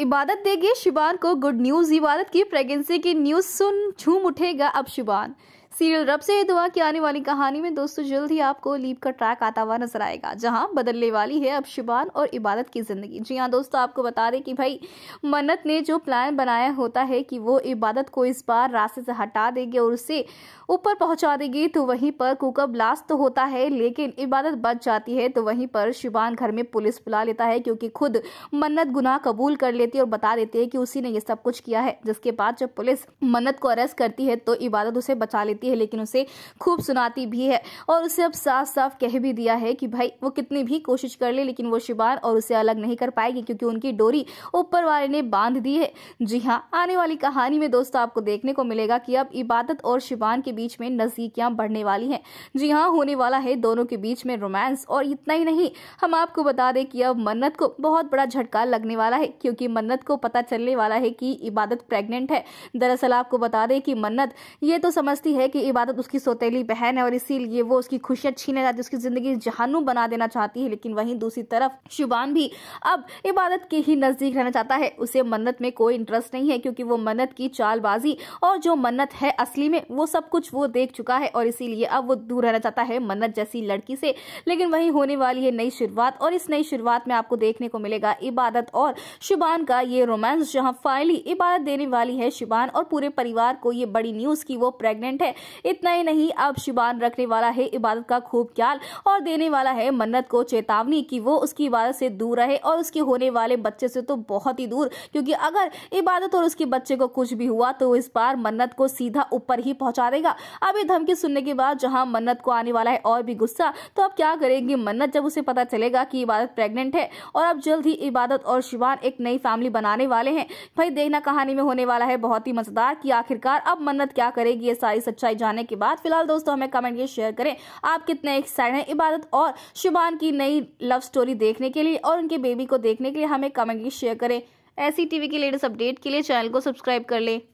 इबादत देगी शिबान को गुड न्यूज़ इबादत की प्रेगनेंसी की न्यूज़ सुन झूम उठेगा अब शिबान सीरियल रब से दुआ की आने वाली कहानी में दोस्तों जल्द ही आपको लीप का ट्रैक आता हुआ नजर आएगा जहां बदलने वाली है अब शिबान और इबादत की जिंदगी जी हाँ दोस्तों आपको बता दें कि भाई मन्नत ने जो प्लान बनाया होता है कि वो इबादत को इस बार रास्ते से हटा देगी और उसे ऊपर पहुंचा देगी तो वहीं पर कुकर ब्लास्ट तो होता है लेकिन इबादत बच जाती है तो वहीं पर शिबान घर में पुलिस बुला लेता है क्योंकि खुद मन्नत गुनाह कबूल कर लेती है और बता देती है कि उसी ने ये सब कुछ किया है जिसके बाद जब पुलिस मन्नत को अरेस्ट करती है तो इबादत उसे बचा लेती देती है लेकिन उसे खूब सुनाती भी है और उसे अब साफ साफ कह भी दिया है कि भाई वो कितनी भी कोशिश कर ले लेकिन वो शिबान और उसे अलग नहीं कर पाएगी क्योंकि उनकी डोरी ऊपर वाले ने बांध दी है जी हाँ आने वाली कहानी में दोस्तों आपको देखने को मिलेगा कि अब इबादत और शिबान के बीच में नजदीकियां बढ़ने वाली हैं जी हाँ होने वाला है दोनों के बीच में रोमांस और इतना ही नहीं हम आपको बता दें कि अब मन्नत को बहुत बड़ा झटका लगने वाला है क्योंकि मन्नत को पता चलने वाला है कि इबादत प्रेग्नेंट है दरअसल आपको बता दें कि मन्नत ये तो समझती है कि इबादत उसकी सौतेली बहन है और इसीलिए वो उसकी खुशियाँ छीने जाती है उसकी ज़िंदगी जहानू बना देना चाहती है लेकिन वहीं दूसरी तरफ शुबान भी अब इबादत के ही नज़दीक रहना चाहता है उसे मन्नत में कोई इंटरेस्ट नहीं है क्योंकि वो मन्नत की चालबाजी और जो मन्नत है असली में वो सब कुछ वो देख चुका है और इसीलिए अब वो दूर रहना चाहता है मन्नत जैसी लड़की से लेकिन वहीं होने वाली है नई शुरुआत और इस नई शुरुआत में आपको देखने को मिलेगा इबादत और शुबान का ये रोमांस जहाँ फाइनली इबादत देने वाली है शुबान और पूरे परिवार को ये बड़ी न्यूज की वो प्रेगनेंट है इतना ही नहीं अब शिबान रखने वाला है इबादत का खूब ख्याल और देने वाला है मन्नत को चेतावनी कि वो उसकी इबादत से दूर रहे और उसके होने वाले बच्चे से तो बहुत ही दूर क्योंकि अगर इबादत और उसके बच्चे को कुछ भी हुआ तो इस बार मन्नत को सीधा ऊपर ही पहुंचा देगा अब ये धमकी सुनने के बाद जहां मन्नत को आने वाला है और भी गुस्सा तो अब क्या करेगी मन्नत जब उसे पता चलेगा कि इबादत प्रेग्नेंट है और अब जल्द ही इबादत और शिवान एक नई फैमिली बनाने वाले हैं भाई देखना कहानी में होने वाला है बहुत ही मजेदार कि आखिरकार अब मन्नत क्या करेगी ये सारी सच्चाई पाए जाने के बाद फिलहाल दोस्तों हमें कमेंट ये शेयर करें आप कितने एक्साइटेड हैं इबादत और शुभान की नई लव स्टोरी देखने के लिए और उनके बेबी को देखने के लिए हमें कमेंट ये शेयर करें ऐसी टीवी की लेटेस्ट अपडेट के लिए चैनल को सब्सक्राइब कर लें